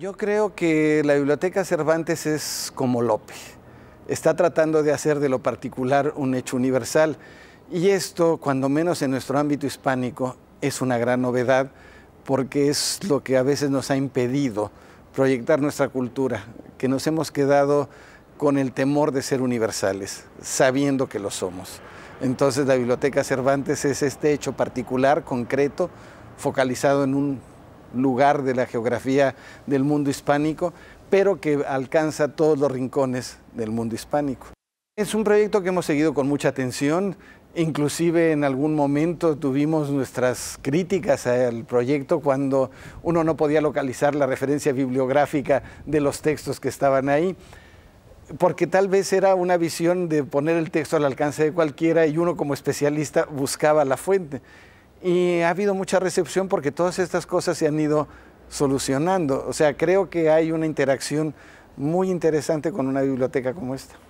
Yo creo que la Biblioteca Cervantes es como Lope. Está tratando de hacer de lo particular un hecho universal. Y esto, cuando menos en nuestro ámbito hispánico, es una gran novedad porque es lo que a veces nos ha impedido proyectar nuestra cultura, que nos hemos quedado con el temor de ser universales, sabiendo que lo somos. Entonces la Biblioteca Cervantes es este hecho particular, concreto, focalizado en un lugar de la geografía del mundo hispánico, pero que alcanza todos los rincones del mundo hispánico. Es un proyecto que hemos seguido con mucha atención, Inclusive en algún momento tuvimos nuestras críticas al proyecto cuando uno no podía localizar la referencia bibliográfica de los textos que estaban ahí, porque tal vez era una visión de poner el texto al alcance de cualquiera y uno como especialista buscaba la fuente y ha habido mucha recepción porque todas estas cosas se han ido solucionando. O sea, creo que hay una interacción muy interesante con una biblioteca como esta.